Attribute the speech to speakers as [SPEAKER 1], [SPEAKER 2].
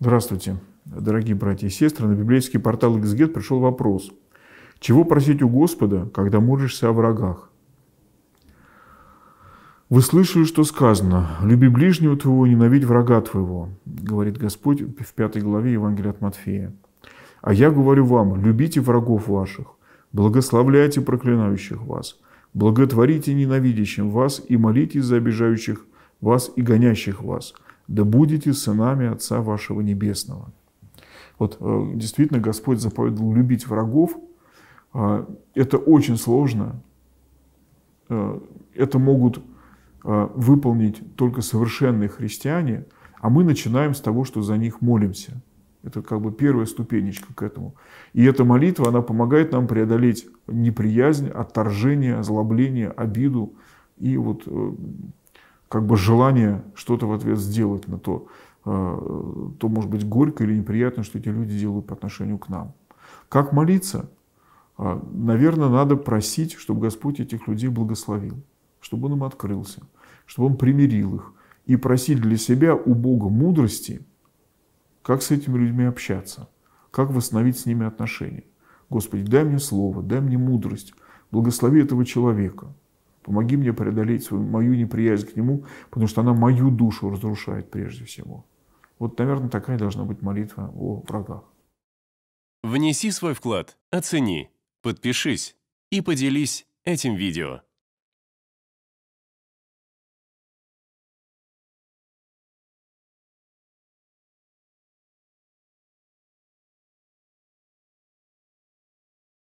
[SPEAKER 1] Здравствуйте, дорогие братья и сестры. На библейский портал Эксгет e пришел вопрос. Чего просить у Господа, когда молишься о врагах? Вы слышали, что сказано, люби ближнего твоего, ненавидь врага твоего, говорит Господь в пятой главе Евангелия от Матфея. А я говорю вам, любите врагов ваших, благословляйте проклинающих вас, благотворите ненавидящим вас и молитесь за обижающих вас и гонящих вас – да будете сынами Отца вашего Небесного. Вот э, действительно Господь заповедовал любить врагов. Э, это очень сложно. Э, это могут выполнить только совершенные христиане, а мы начинаем с того, что за них молимся. Это как бы первая ступенечка к этому. И эта молитва, она помогает нам преодолеть неприязнь, отторжение, озлобление, обиду и вот как бы желание что-то в ответ сделать на то, э, то может быть горько или неприятно, что эти люди делают по отношению к нам. Как молиться? А, Наверное, надо просить, чтобы Господь этих людей благословил, чтобы Он им открылся, чтобы Он примирил их. И просить для себя у Бога мудрости, как с этими людьми общаться, как восстановить с ними отношения. Господи, дай мне слово, дай мне мудрость, благослови этого человека – Помоги мне преодолеть свою, мою неприязнь к Нему, потому что она мою душу разрушает прежде всего. Вот, наверное, такая должна быть молитва о врагах. Внеси свой вклад, оцени, подпишись и поделись этим видео.